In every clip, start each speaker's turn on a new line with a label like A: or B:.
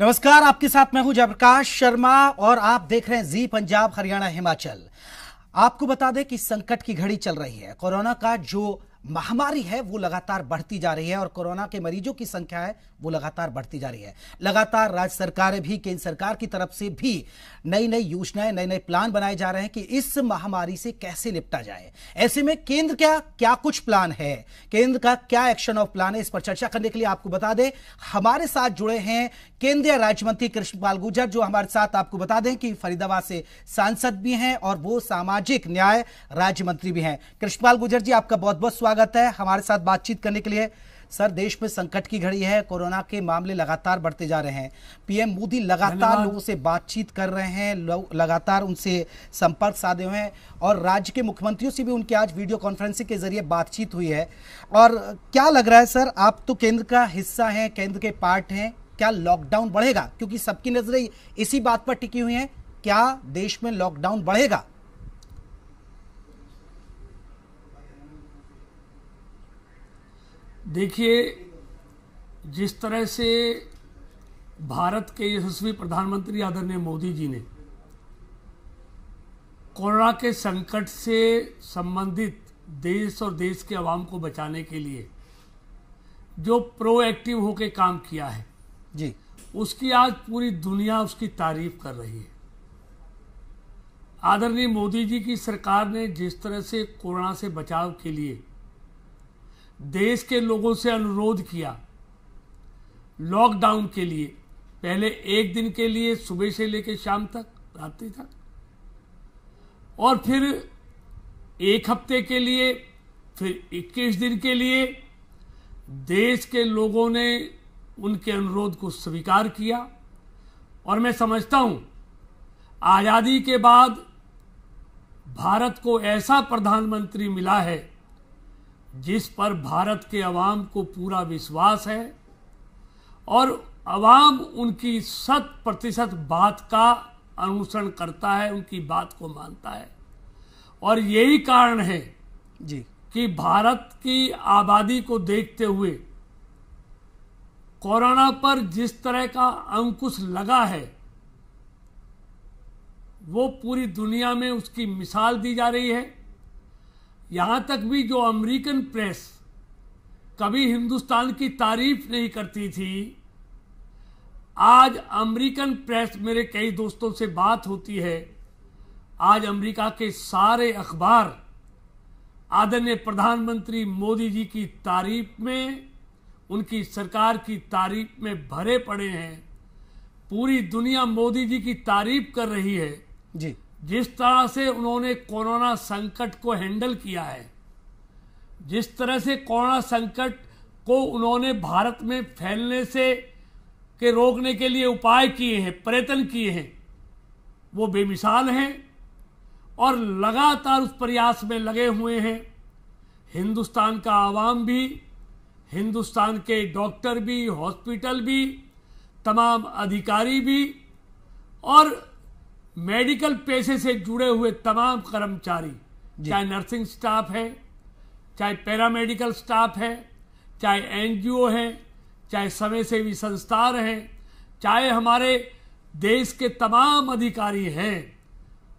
A: नमस्कार आपके साथ मैं हूं जयप्रकाश शर्मा और आप देख रहे हैं जी पंजाब हरियाणा हिमाचल आपको बता दें कि संकट की घड़ी चल रही है कोरोना का जो महामारी है वो लगातार बढ़ती जा रही है और कोरोना के मरीजों की संख्या है वो लगातार बढ़ती जा रही है लगातार राज्य सरकारें भी केंद्र सरकार की तरफ से भी नई नई योजनाएं नए नए प्लान बनाए जा रहे हैं कि इस महामारी से कैसे निपटा जाए ऐसे में केंद्र का क्या कुछ प्लान है केंद्र का क्या एक्शन और प्लान है इस पर चर्चा करने के लिए आपको बता दें हमारे साथ जुड़े हैं केंद्रीय राज्य मंत्री कृष्ण पाल गुर्जर जो हमारे साथ आपको बता दें कि फरीदाबाद से सांसद भी हैं और वो सामाजिक न्याय राज्य मंत्री भी हैं कृष्णपाल गुर्जर जी आपका बहुत बहुत स्वागत है हमारे साथ बातचीत करने के लिए सर देश में संकट की घड़ी है कोरोना के मामले लगातार बढ़ते जा रहे हैं पीएम मोदी लगातार लोगों से बातचीत कर रहे हैं लगातार उनसे संपर्क साधे हुए हैं और राज्य के मुख्यमंत्रियों से भी उनकी आज वीडियो कॉन्फ्रेंसिंग के जरिए बातचीत हुई है और क्या लग रहा है सर आप तो केंद्र का हिस्सा हैं केंद्र के पार्ट हैं क्या लॉकडाउन बढ़ेगा क्योंकि सबकी नजरें इसी बात पर टिकी हुई हैं क्या देश में लॉकडाउन बढ़ेगा
B: देखिए जिस तरह से भारत के यशस्वी प्रधानमंत्री आदरणीय मोदी जी ने कोरोना के संकट से संबंधित देश और देश के आवाम को बचाने के लिए जो प्रोएक्टिव होकर काम किया है जी उसकी आज पूरी दुनिया उसकी तारीफ कर रही है आदरणीय मोदी जी की सरकार ने जिस तरह से कोरोना से बचाव के लिए देश के लोगों से अनुरोध किया लॉकडाउन के लिए पहले एक दिन के लिए सुबह से लेकर शाम तक रात्रि तक और फिर एक हफ्ते के लिए फिर 21 दिन के लिए देश के लोगों ने उनके अनुरोध को स्वीकार किया और मैं समझता हूं आज़ादी के बाद भारत को ऐसा प्रधानमंत्री मिला है जिस पर भारत के अवाम को पूरा विश्वास है और अवाम उनकी शत प्रतिशत बात का अनुसरण करता है उनकी बात को मानता है और यही कारण है जी कि भारत की आबादी को देखते हुए कोरोना पर जिस तरह का अंकुश लगा है वो पूरी दुनिया में उसकी मिसाल दी जा रही है यहाँ तक भी जो अमेरिकन प्रेस कभी हिंदुस्तान की तारीफ नहीं करती थी आज अमेरिकन प्रेस मेरे कई दोस्तों से बात होती है आज अमेरिका के सारे अखबार आदरणीय प्रधानमंत्री मोदी जी की तारीफ में उनकी सरकार की तारीफ में भरे पड़े हैं पूरी दुनिया मोदी जी की तारीफ कर रही है जी जिस तरह से उन्होंने कोरोना संकट को हैंडल किया है जिस तरह से कोरोना संकट को उन्होंने भारत में फैलने से के रोकने के लिए उपाय किए हैं प्रयत्न किए हैं वो बेमिसाल हैं और लगातार उस प्रयास में लगे हुए हैं हिंदुस्तान का आवाम भी हिंदुस्तान के डॉक्टर भी हॉस्पिटल भी तमाम अधिकारी भी और मेडिकल पेशे से जुड़े हुए तमाम कर्मचारी चाहे नर्सिंग स्टाफ है चाहे पैरामेडिकल स्टाफ है चाहे एनजीओ है चाहे समय सेवी संस्थान हैं चाहे हमारे देश के तमाम अधिकारी हैं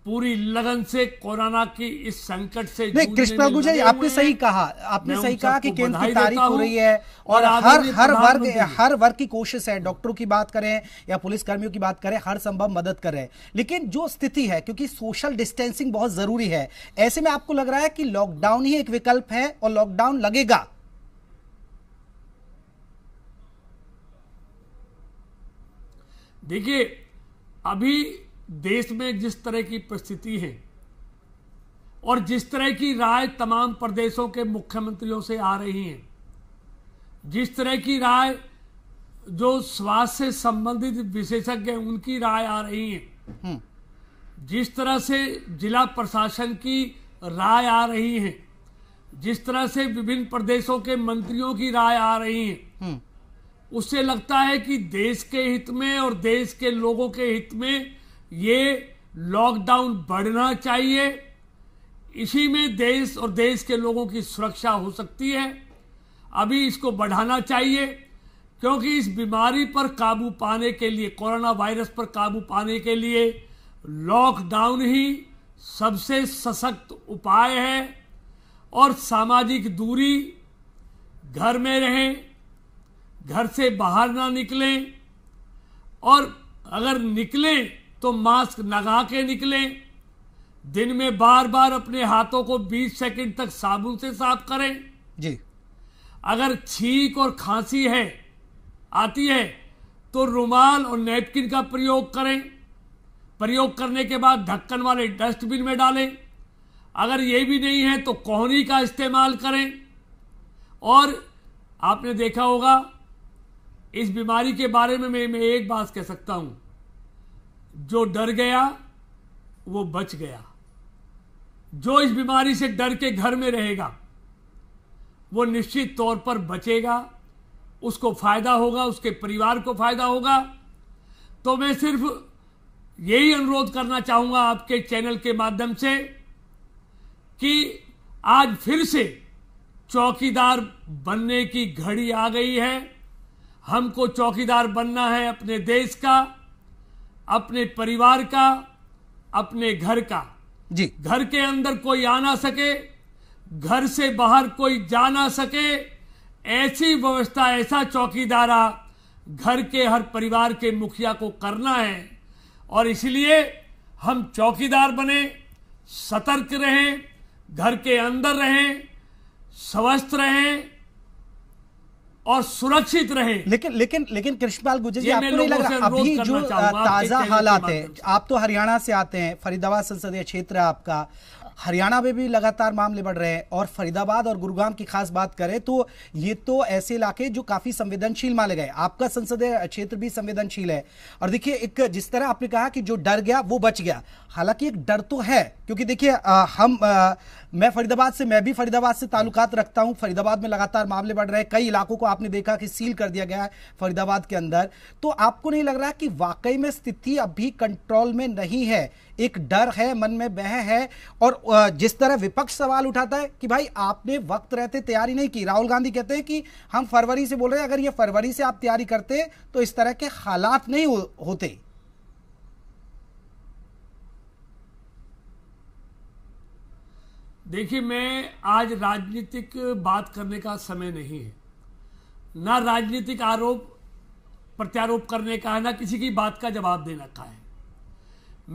B: पूरी लगन से कोरोना की इस संकट से नहीं कृष्ण गुजर आपने
A: सही कहा आपने सही कहा कि केंद्र की तारीफ हो रही है और हर हर वर्ग हर वर्ग की कोशिश है डॉक्टरों की बात करें या पुलिस कर्मियों की बात करें हर संभव मदद कर रहे हैं लेकिन जो स्थिति है क्योंकि सोशल डिस्टेंसिंग बहुत जरूरी है ऐसे में आपको लग रहा है कि लॉकडाउन ही एक विकल्प है और लॉकडाउन लगेगा
B: देखिए अभी देश में जिस तरह की परिस्थिति है और जिस तरह की राय तमाम प्रदेशों के मुख्यमंत्रियों से आ रही है जिस तरह की राय जो स्वास्थ्य से संबंधित विशेषज्ञ उनकी राय आ रही है हम्म। जिस तरह से जिला प्रशासन की राय आ रही है जिस तरह से विभिन्न प्रदेशों के मंत्रियों की राय आ रही है हम्म। उससे लगता है कि देश के हित में और देश के लोगों के हित में ये लॉकडाउन बढ़ना चाहिए इसी में देश और देश के लोगों की सुरक्षा हो सकती है अभी इसको बढ़ाना चाहिए क्योंकि इस बीमारी पर काबू पाने के लिए कोरोना वायरस पर काबू पाने के लिए लॉकडाउन ही सबसे सशक्त उपाय है और सामाजिक दूरी घर में रहें घर से बाहर ना निकलें और अगर निकलें तो मास्क लगा के निकलें दिन में बार बार अपने हाथों को 20 सेकंड तक साबुन से साफ करें जी अगर छींक और खांसी है आती है तो रुमाल और नेपकिन का प्रयोग करें प्रयोग करने के बाद ढक्कन वाले डस्टबिन में डालें अगर ये भी नहीं है तो कोहनी का इस्तेमाल करें और आपने देखा होगा इस बीमारी के बारे में मैं, मैं एक बात कह सकता हूं जो डर गया वो बच गया जो इस बीमारी से डर के घर में रहेगा वो निश्चित तौर पर बचेगा उसको फायदा होगा उसके परिवार को फायदा होगा तो मैं सिर्फ यही अनुरोध करना चाहूंगा आपके चैनल के माध्यम से कि आज फिर से चौकीदार बनने की घड़ी आ गई है हमको चौकीदार बनना है अपने देश का अपने परिवार का अपने घर का जी घर के अंदर कोई आ ना सके घर से बाहर कोई जा ना सके ऐसी व्यवस्था ऐसा चौकीदारा घर के हर परिवार के मुखिया को करना है और इसलिए हम चौकीदार बने सतर्क रहें घर के अंदर रहें स्वस्थ रहें और सुरक्षित रहे
A: लेकिन लेकिन लेकिन
B: कृष्णपाल गुर्जर जी आपको नहीं लग रहा अभी जो ताजा हालात है
A: आप तो हरियाणा से आते हैं फरीदाबाद संसदीय क्षेत्र है आपका हरियाणा में भी लगातार मामले बढ़ रहे हैं और फरीदाबाद और गुरुग्राम की खास बात करें तो ये तो ऐसे इलाके जो काफी संवेदनशील माने गए आपका संसदीय क्षेत्र भी संवेदनशील है और देखिए एक जिस तरह आपने कहा कि जो डर गया वो बच गया हालांकि एक डर तो है क्योंकि देखिए हम आ, मैं फरीदाबाद से मैं भी फरीदाबाद से ताल्लुकात रखता हूं फरीदाबाद में लगातार मामले बढ़ रहे हैं कई इलाकों को आपने देखा कि सील कर दिया गया है फरीदाबाद के अंदर तो आपको नहीं लग रहा कि वाकई में स्थिति अभी कंट्रोल में नहीं है एक डर है मन में बह है और जिस तरह विपक्ष सवाल उठाता है कि भाई आपने वक्त रहते तैयारी नहीं की राहुल गांधी कहते हैं कि हम फरवरी से बोल रहे हैं अगर ये फरवरी से आप तैयारी करते तो इस तरह के हालात नहीं हो, होते
B: देखिए मैं आज राजनीतिक बात करने का समय नहीं है ना राजनीतिक आरोप प्रत्यारोप करने का है ना किसी की बात का जवाब देने का है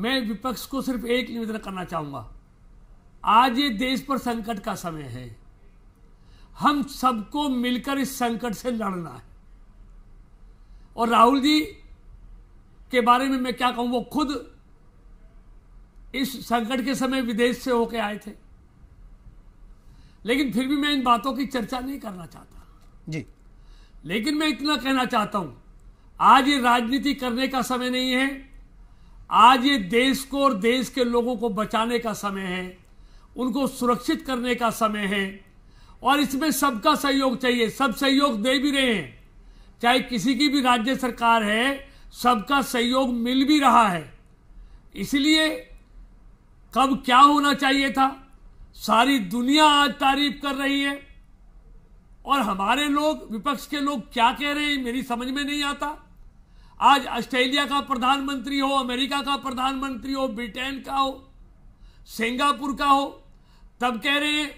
B: मैं विपक्ष को सिर्फ एक निवेदन करना चाहूंगा आज ये देश पर संकट का समय है हम सबको मिलकर इस संकट से लड़ना है और राहुल जी के बारे में मैं क्या कहूं वो खुद इस संकट के समय विदेश से होके आए थे लेकिन फिर भी मैं इन बातों की चर्चा नहीं करना चाहता जी लेकिन मैं इतना कहना चाहता हूं आज ये राजनीति करने का समय नहीं है आज ये देश को और देश के लोगों को बचाने का समय है उनको सुरक्षित करने का समय है और इसमें सबका सहयोग चाहिए सब सहयोग दे भी रहे हैं चाहे किसी की भी राज्य सरकार है सबका सहयोग मिल भी रहा है इसलिए कब क्या होना चाहिए था सारी दुनिया आज तारीफ कर रही है और हमारे लोग विपक्ष के लोग क्या कह रहे हैं मेरी समझ में नहीं आता आज ऑस्ट्रेलिया का प्रधानमंत्री हो अमेरिका का प्रधानमंत्री हो ब्रिटेन का हो सिंगापुर का हो तब कह रहे हैं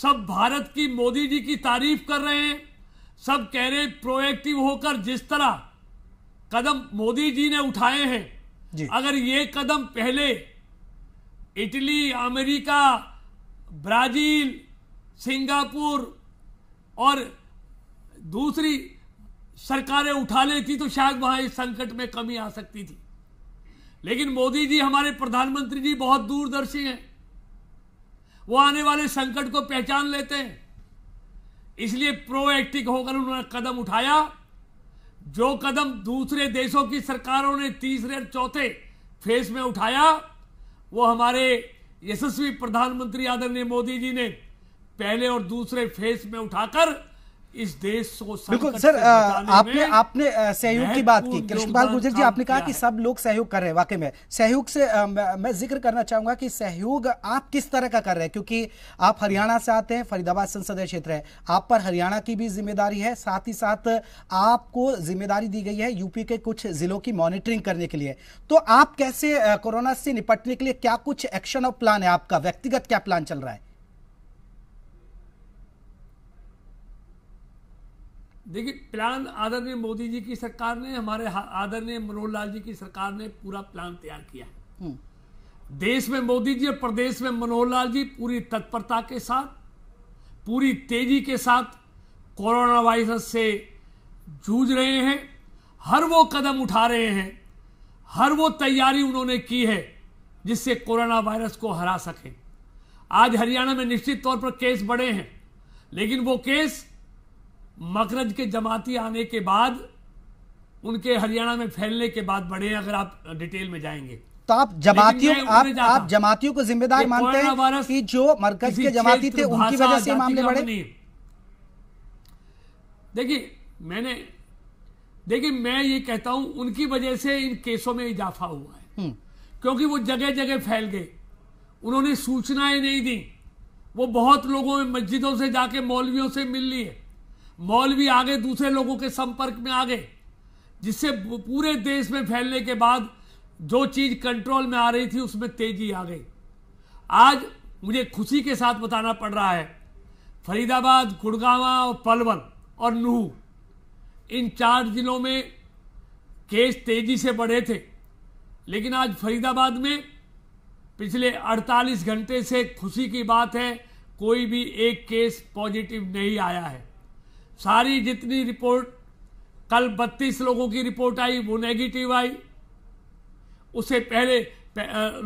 B: सब भारत की मोदी जी की तारीफ कर रहे हैं सब कह रहे हैं प्रोएक्टिव होकर जिस तरह कदम मोदी जी ने उठाए हैं अगर ये कदम पहले इटली अमेरिका ब्राजील सिंगापुर और दूसरी सरकारें उठा लेती तो शायद वहां इस संकट में कमी आ सकती थी लेकिन मोदी जी हमारे प्रधानमंत्री जी बहुत दूरदर्शी हैं वो आने वाले संकट को पहचान लेते हैं इसलिए प्रोएक्टिव होकर उन्होंने कदम उठाया जो कदम दूसरे देशों की सरकारों ने तीसरे और चौथे फेज में उठाया वो हमारे यशस्वी प्रधानमंत्री आदरणीय मोदी जी ने पहले और दूसरे फेज में उठाकर इस देश को बिल्कुल सर आपने आपने
A: सहयोग की बात की कृष्णपाल गुर्जर जी आपने कहा कि सब लोग सहयोग कर रहे हैं वाकई में सहयोग से आ, मैं जिक्र करना चाहूंगा कि सहयोग आप किस तरह का कर रहे हैं क्योंकि आप हरियाणा से आते हैं फरीदाबाद संसदीय क्षेत्र है आप पर हरियाणा की भी जिम्मेदारी है साथ ही साथ आपको जिम्मेदारी दी गई है यूपी के कुछ जिलों की मॉनिटरिंग करने के लिए तो आप कैसे कोरोना से निपटने के लिए क्या कुछ एक्शन और प्लान है आपका व्यक्तिगत क्या प्लान चल रहा है
B: देखिए प्लान आदरणीय मोदी जी की सरकार ने हमारे आदरणीय मनोहर लाल जी की सरकार ने पूरा प्लान तैयार किया है हम्म। देश में मोदी जी और प्रदेश में मनोहर लाल जी पूरी तत्परता के साथ पूरी तेजी के साथ कोरोना वायरस से जूझ रहे हैं हर वो कदम उठा रहे हैं हर वो तैयारी उन्होंने की है जिससे कोरोना वायरस को हरा सकें आज हरियाणा में निश्चित तौर पर केस बढ़े हैं लेकिन वो केस मकरज के जमाती आने के बाद उनके हरियाणा में फैलने के बाद बढ़े अगर आप डिटेल में जाएंगे
A: तो आप जमातियों आप आप जमातियों को जिम्मेदार मानते हैं कि जो मरकज के जमाती थे उनकी वजह से मामले बढ़े
B: देखिए मैंने देखिए मैं ये कहता हूं उनकी वजह से इन केसों में इजाफा हुआ है हम्म। क्योंकि वो जगह जगह फैल गए उन्होंने सूचनाएं नहीं दी वो बहुत लोगों में मस्जिदों से जाके मौलवियों से मिल लिए मौलवी आगे दूसरे लोगों के संपर्क में आ गए जिससे पूरे देश में फैलने के बाद जो चीज़ कंट्रोल में आ रही थी उसमें तेजी आ गई आज मुझे खुशी के साथ बताना पड़ रहा है फरीदाबाद गुड़गावा और पलवल और नूह इन चार जिलों में केस तेजी से बढ़े थे लेकिन आज फरीदाबाद में पिछले 48 घंटे से खुशी की बात है कोई भी एक केस पॉजिटिव नहीं आया है सारी जितनी रिपोर्ट कल 32 लोगों की रिपोर्ट आई वो नेगेटिव आई उससे पहले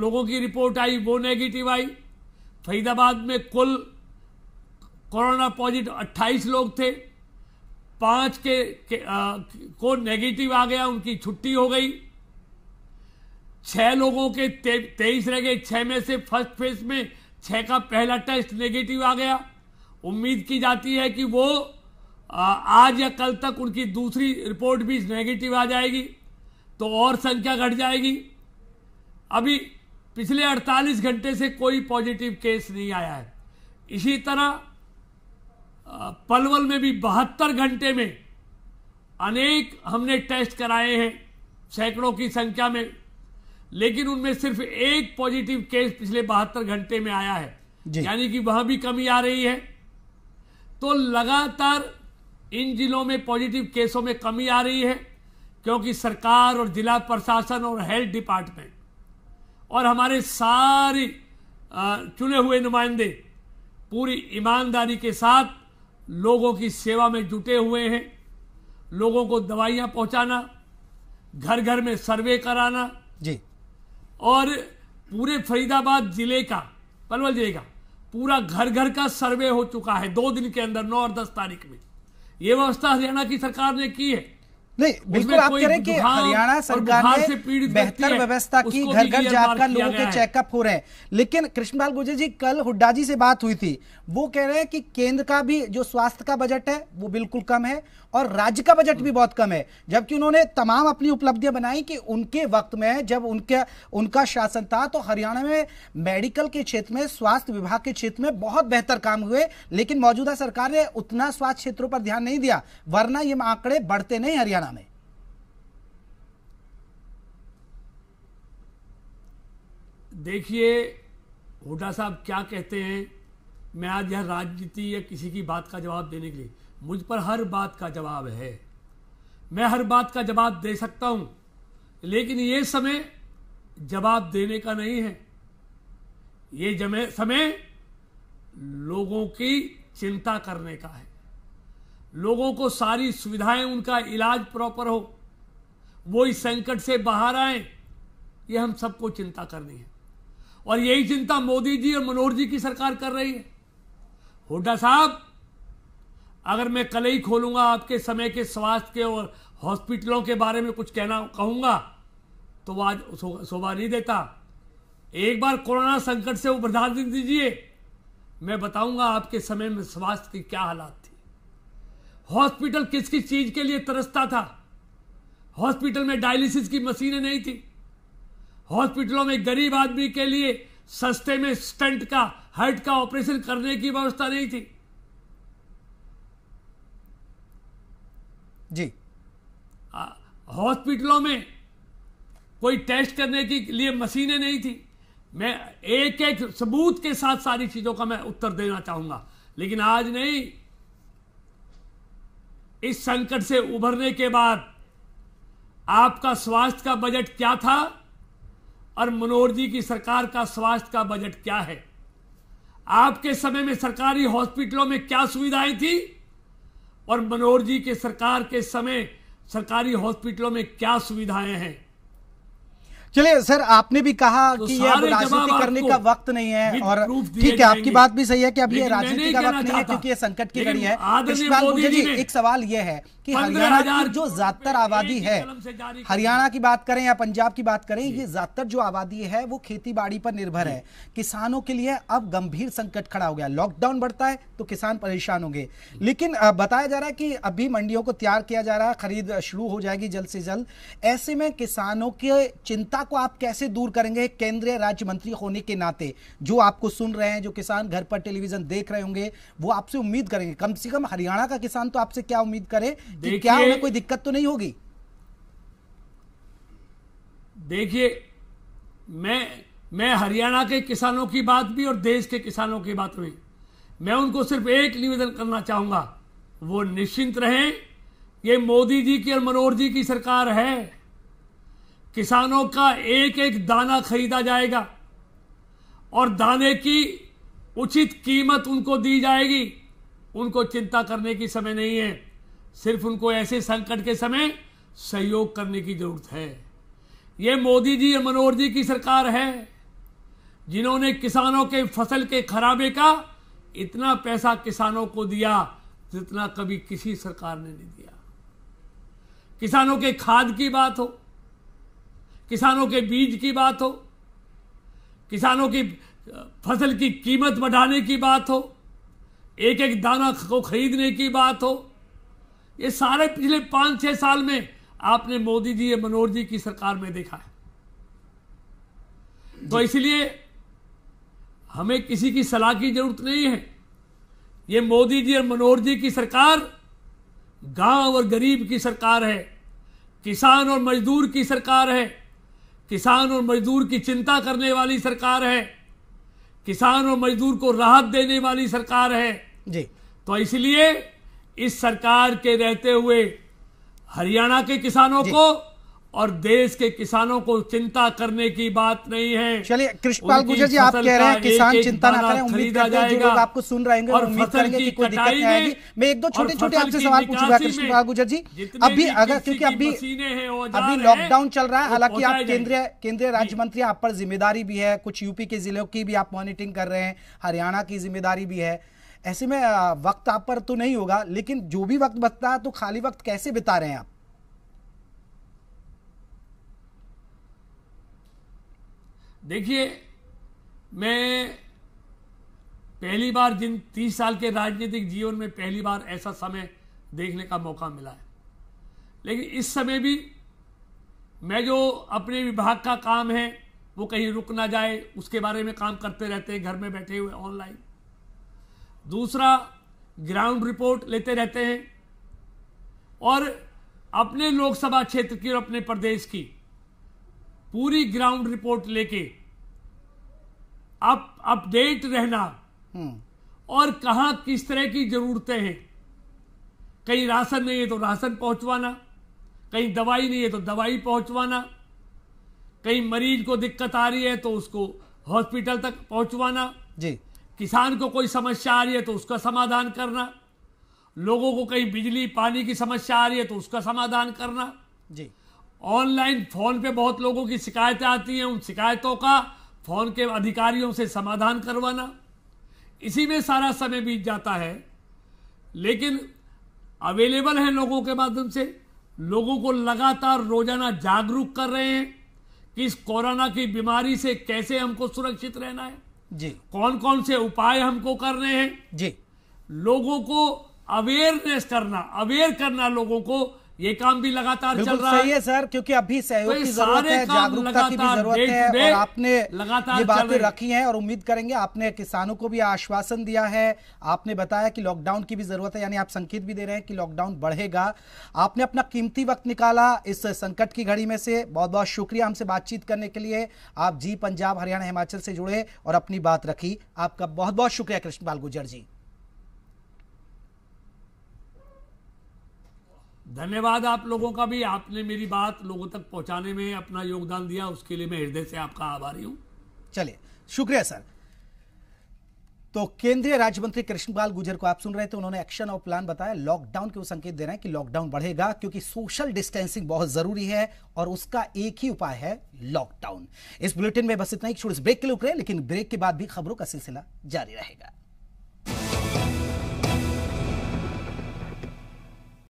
B: लोगों की रिपोर्ट आई वो नेगेटिव आई फरीदाबाद में कुल कोरोना पॉजिटिव 28 लोग थे पांच के, के आ, को नेगेटिव आ गया उनकी छुट्टी हो गई छह लोगों के ते, तेईस रह गए छह में से फर्स्ट फेज में छह का पहला टेस्ट नेगेटिव आ गया उम्मीद की जाती है कि वो आज या कल तक उनकी दूसरी रिपोर्ट भी नेगेटिव आ जाएगी तो और संख्या घट जाएगी अभी पिछले 48 घंटे से कोई पॉजिटिव केस नहीं आया है इसी तरह पलवल में भी बहत्तर घंटे में अनेक हमने टेस्ट कराए हैं सैकड़ों की संख्या में लेकिन उनमें सिर्फ एक पॉजिटिव केस पिछले बहत्तर घंटे में आया है यानी कि वहां भी कमी आ रही है तो लगातार इन जिलों में पॉजिटिव केसों में कमी आ रही है क्योंकि सरकार और जिला प्रशासन और हेल्थ डिपार्टमेंट और हमारे सारे चुने हुए नुमाइंदे पूरी ईमानदारी के साथ लोगों की सेवा में जुटे हुए हैं लोगों को दवाइयां पहुंचाना घर घर में सर्वे कराना जी और पूरे फरीदाबाद जिले का पलवल जिले का पूरा घर घर का सर्वे हो चुका है दो दिन के अंदर नौ और दस तारीख में ये व्यवस्था हरियाणा की सरकार ने की है
A: नहीं बिल्कुल आप कह रहे हैं कि हरियाणा सरकार ने बेहतर व्यवस्था की घर घर जाकर लोगों के चेकअप हो रहे हैं लेकिन कृष्णपाल गुर्जर जी कल हुड्डा जी से बात हुई थी वो कह रहे हैं कि केंद्र का भी जो स्वास्थ्य का बजट है वो बिल्कुल कम है और राज्य का बजट भी बहुत कम है जबकि उन्होंने तमाम अपनी उपलब्धियां बनाई कि उनके वक्त में जब उनके उनका शासन था तो हरियाणा में मेडिकल के क्षेत्र में स्वास्थ्य विभाग के क्षेत्र में बहुत बेहतर काम हुए लेकिन मौजूदा सरकार ने उतना स्वास्थ्य क्षेत्रों पर ध्यान नहीं दिया वरना ये आंकड़े बढ़ते नहीं हरियाणा
B: देखिए हुडा साहब क्या कहते हैं मैं आज यह राजनीति या किसी की बात का जवाब देने के लिए मुझ पर हर बात का जवाब है मैं हर बात का जवाब दे सकता हूं लेकिन ये समय जवाब देने का नहीं है ये जमे समय लोगों की चिंता करने का है लोगों को सारी सुविधाएं उनका इलाज प्रॉपर हो वो इस संकट से बाहर आए ये हम सबको चिंता करनी है और यही चिंता मोदी जी और मनोहर जी की सरकार कर रही है हुड्डा साहब अगर मैं कल ही खोलूंगा आपके समय के स्वास्थ्य के और हॉस्पिटलों के बारे में कुछ कहना कहूंगा तो वह आज शोभा नहीं देता एक बार कोरोना संकट से उभरदार दीजिए मैं बताऊंगा आपके समय में स्वास्थ्य की क्या हालात थी हॉस्पिटल किस किस चीज के लिए तरसता था हॉस्पिटल में डायलिसिस की मशीनें नहीं थी हॉस्पिटलों में गरीब आदमी के लिए सस्ते में स्टंट का हर्ट का ऑपरेशन करने की व्यवस्था नहीं थी जी हॉस्पिटलों में कोई टेस्ट करने के लिए मशीनें नहीं थी मैं एक एक सबूत के साथ सारी चीजों का मैं उत्तर देना चाहूंगा लेकिन आज नहीं इस संकट से उभरने के बाद आपका स्वास्थ्य का बजट क्या था और मनोहर जी की सरकार का स्वास्थ्य का बजट क्या है आपके समय में सरकारी हॉस्पिटलों में क्या सुविधाएं थी और मनोहर जी के सरकार के समय सरकारी हॉस्पिटलों में क्या सुविधाएं हैं
A: चलिए सर आपने भी कहा तो कि ये राजनीति करने का वक्त नहीं है और ठीक है आपकी बात भी सही है कि अब ये राजनीति का वक्त नहीं है क्योंकि ये संकट की घड़ी है जी एक सवाल ये है कि हरियाणा की जो ज्यादातर आबादी है हरियाणा की बात करें या पंजाब की बात करें ये ज्यादातर जो आबादी है वो खेती बाड़ी पर निर्भर है किसानों के लिए अब गंभीर संकट खड़ा हो गया लॉकडाउन बढ़ता है तो किसान परेशान होंगे लेकिन बताया जा रहा है कि अभी मंडियों को तैयार किया जा रहा है खरीद शुरू हो जाएगी जल्द से जल्द ऐसे में किसानों के चिंता को आप कैसे दूर करेंगे केंद्रीय राज्य मंत्री होने के नाते जो आपको सुन रहे हैं जो किसान घर पर टेलीविजन देख रहे होंगे वो आपसे उम्मीद करेंगे कम से कम हरियाणा का किसान तो आपसे क्या उम्मीद करे कि क्या उन्हें कोई दिक्कत तो नहीं होगी
B: देखिए मैं मैं हरियाणा के किसानों की बात भी और देश के किसानों की बात भी मैं उनको सिर्फ एक निवेदन करना चाहूंगा वो निश्चिंत रहें ये मोदी जी की और मनोहर जी की सरकार है किसानों का एक एक दाना खरीदा जाएगा और दाने की उचित कीमत उनको दी जाएगी उनको चिंता करने की समय नहीं है सिर्फ उनको ऐसे संकट के समय सहयोग करने की जरूरत है ये मोदी जी और मनोहर जी की सरकार है जिन्होंने किसानों के फसल के खराबे का इतना पैसा किसानों को दिया जितना कभी किसी सरकार ने नहीं दिया किसानों के खाद की बात हो किसानों के बीज की बात हो किसानों की फसल की कीमत बढ़ाने की बात हो एक एक दाना को खरीदने की बात हो ये सारे पिछले पांच छह साल में आपने मोदी जी या मनोहर जी की सरकार में देखा है तो इसलिए हमें किसी की सलाह की जरूरत नहीं है ये मोदी जी और मनोहर जी की सरकार गांव और गरीब की सरकार है किसान और मजदूर की सरकार है किसान और मजदूर की चिंता करने वाली सरकार है किसान और मजदूर को राहत देने वाली सरकार है जी तो इसलिए इस सरकार के रहते हुए हरियाणा के किसानों को और देश के किसानों को चिंता करने की बात नहीं है चलिए कृष्णपाल गुजर जी आप कह रहे हैं किसान चिंता ना करें उम्मीद करते हैं आपको सुन
A: रहे और फसल करेंगे कि कोई दिक्कत नहीं आएगी मैं एक दो छोटे छोटे आपसे सवाल पूछूंगा कृष्णपाल गुजर जी अभी अगर क्योंकि अभी अभी लॉकडाउन चल रहा है हालांकि आप केंद्रीय केंद्रीय राज्य मंत्री आप पर जिम्मेदारी भी है कुछ यूपी के जिलों की भी आप मॉनिटरिंग कर रहे हैं हरियाणा की जिम्मेदारी भी है ऐसे में वक्त आप पर तो नहीं होगा लेकिन जो भी वक्त बचता है तो खाली वक्त कैसे बिता रहे हैं आप
B: देखिए मैं पहली बार जिन तीस साल के राजनीतिक जीवन में पहली बार ऐसा समय देखने का मौका मिला है लेकिन इस समय भी मैं जो अपने विभाग का काम है वो कहीं रुक ना जाए उसके बारे में काम करते रहते हैं घर में बैठे हुए ऑनलाइन दूसरा ग्राउंड रिपोर्ट लेते रहते हैं और अपने लोकसभा क्षेत्र की और अपने प्रदेश की पूरी ग्राउंड रिपोर्ट लेके आप अपडेट रहना हम्म। और कहा किस तरह की जरूरतें हैं कहीं राशन नहीं है तो राशन पहुंचवाना कहीं दवाई नहीं है तो दवाई पहुंचवाना कहीं मरीज को दिक्कत आ रही है तो उसको हॉस्पिटल तक पहुंचवाना जी किसान को कोई समस्या आ रही है तो उसका समाधान करना लोगों को कहीं बिजली पानी की समस्या आ रही है तो उसका समाधान करना जी ऑनलाइन फ़ोन पे बहुत लोगों की शिकायतें आती हैं उन शिकायतों का फ़ोन के अधिकारियों से समाधान करवाना इसी में सारा समय बीत जाता है लेकिन अवेलेबल है लोगों के माध्यम से लोगों को लगातार रोजाना जागरूक कर रहे हैं कि इस कोरोना की बीमारी से कैसे हमको सुरक्षित रहना है जी कौन कौन से उपाय हमको कर रहे हैं जी लोगों को अवेयरनेस करना अवेयर करना लोगों को ये काम भी लगातार चल रहा सही है
A: सर क्योंकि अभी सहयोग तो की जरूरत है जागरूकता की भी जरूरत है और आपने लगातार ये बातें रखी हैं और उम्मीद करेंगे आपने किसानों को भी आश्वासन दिया है आपने बताया कि लॉकडाउन की भी जरूरत है यानी आप संकेत भी दे रहे हैं कि लॉकडाउन बढ़ेगा आपने अपना कीमती वक्त निकाला इस संकट की घड़ी में से बहुत बहुत शुक्रिया हमसे बातचीत करने के लिए आप जी पंजाब हरियाणा हिमाचल से जुड़े और अपनी बात रखी आपका बहुत बहुत शुक्रिया कृष्णपाल गुजर जी
B: धन्यवाद आप लोगों का भी आपने मेरी बात लोगों तक पहुंचाने में अपना योगदान दिया उसके लिए मैं हृदय से आपका आभारी हूं
A: चलिए शुक्रिया सर तो केंद्रीय राज्य मंत्री कृष्णपाल गुजर को आप सुन रहे थे उन्होंने एक्शन और प्लान बताया लॉकडाउन के वो संकेत दे रहे हैं कि लॉकडाउन बढ़ेगा क्योंकि सोशल डिस्टेंसिंग बहुत जरूरी है और उसका एक ही उपाय है लॉकडाउन इस बुलेटिन में बस इतना ही छोटे ब्रेक के लिए उतरे लेकिन ब्रेक के बाद भी खबरों का सिलसिला जारी रहेगा